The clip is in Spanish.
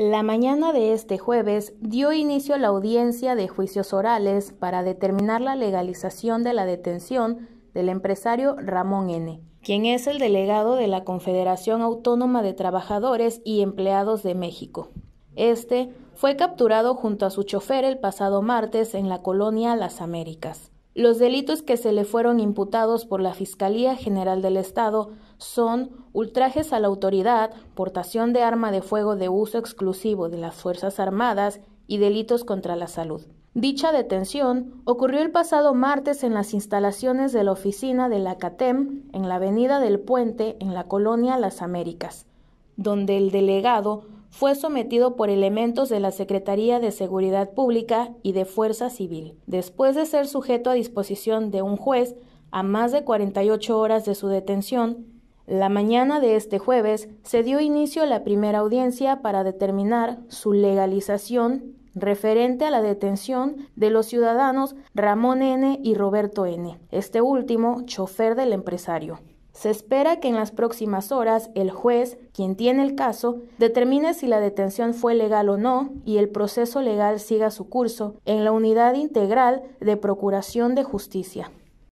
La mañana de este jueves dio inicio la audiencia de juicios orales para determinar la legalización de la detención del empresario Ramón N., quien es el delegado de la Confederación Autónoma de Trabajadores y Empleados de México. Este fue capturado junto a su chofer el pasado martes en la colonia Las Américas. Los delitos que se le fueron imputados por la Fiscalía General del Estado son ultrajes a la autoridad, portación de arma de fuego de uso exclusivo de las Fuerzas Armadas y delitos contra la salud. Dicha detención ocurrió el pasado martes en las instalaciones de la oficina de la CATEM en la Avenida del Puente en la colonia Las Américas, donde el delegado fue sometido por elementos de la Secretaría de Seguridad Pública y de Fuerza Civil, después de ser sujeto a disposición de un juez a más de 48 horas de su detención la mañana de este jueves se dio inicio a la primera audiencia para determinar su legalización referente a la detención de los ciudadanos Ramón N. y Roberto N., este último chofer del empresario. Se espera que en las próximas horas el juez, quien tiene el caso, determine si la detención fue legal o no y el proceso legal siga su curso en la Unidad Integral de Procuración de Justicia.